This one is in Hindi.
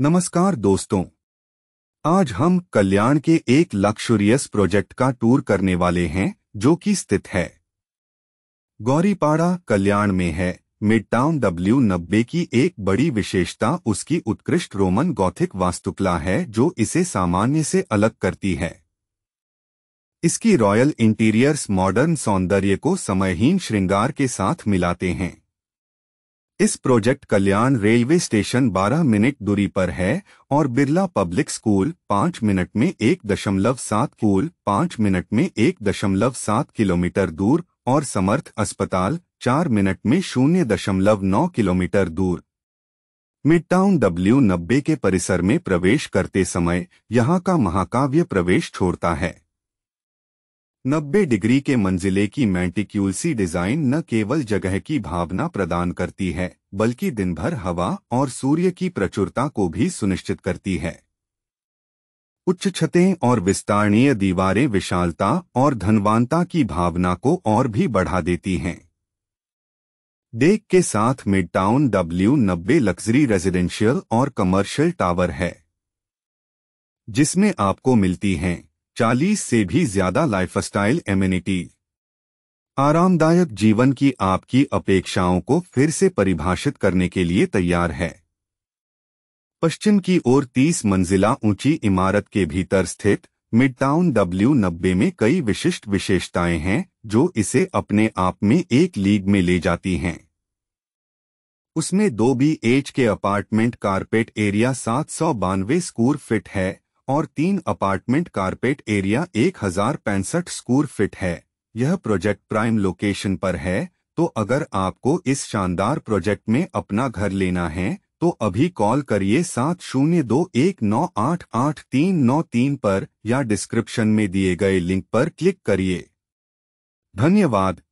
नमस्कार दोस्तों आज हम कल्याण के एक लक्शुरियस प्रोजेक्ट का टूर करने वाले हैं जो कि स्थित है गौरीपाड़ा कल्याण में है मिड टाउन डब्ल्यू नब्बे की एक बड़ी विशेषता उसकी उत्कृष्ट रोमन गौथिक वास्तुकला है जो इसे सामान्य से अलग करती है इसकी रॉयल इंटीरियर्स मॉडर्न सौंदर्य को समयहीन श्रृंगार के साथ मिलाते हैं इस project Kalyan railway station 12 minute दूरी पर है और बिरला पब्लिक स्कूल 5 मिनट में एक दशमलव सात कूल पाँच मिनट में एक दशमलव सात किलोमीटर दूर और समर्थ अस्पताल 4 मिनट में शून्य दशमलव नौ किलोमीटर दूर मिड टाउन डब्ल्यू नब्बे के परिसर में प्रवेश करते समय यहाँ का महाकाव्य प्रवेश छोड़ता है 90 डिग्री के मंजिले की मेंटिक्यूलसी डिजाइन न केवल जगह की भावना प्रदान करती है बल्कि दिन भर हवा और सूर्य की प्रचुरता को भी सुनिश्चित करती है उच्च छतें और विस्तारणीय दीवारें विशालता और धनवानता की भावना को और भी बढ़ा देती हैं डेक के साथ मिडटाउन डब्ल्यू नब्बे लग्जरी रेजिडेंशियल और कमर्शियल टावर है जिसमें आपको मिलती हैं 40 से भी ज्यादा लाइफस्टाइल एम्यूनिटी आरामदायक जीवन की आपकी अपेक्षाओं को फिर से परिभाषित करने के लिए तैयार है पश्चिम की ओर 30 मंजिला ऊंची इमारत के भीतर स्थित मिडटाउन डब्ल्यू नब्बे में कई विशिष्ट विशेषताएं हैं जो इसे अपने आप में एक लीग में ले जाती हैं उसमें दो B H K apartment carpet area सात सौ बानवे स्कूर फिट है और तीन अपार्टमेंट कारपेट एरिया एक हजार पैंसठ स्कूर फिट है यह प्रोजेक्ट प्राइम लोकेशन पर है तो अगर आपको इस शानदार प्रोजेक्ट में अपना घर लेना है तो अभी कॉल करिए सात शून्य दो एक नौ आठ आठ तीन नौ तीन पर या डिस्क्रिप्शन में दिए गए लिंक पर क्लिक करिए धन्यवाद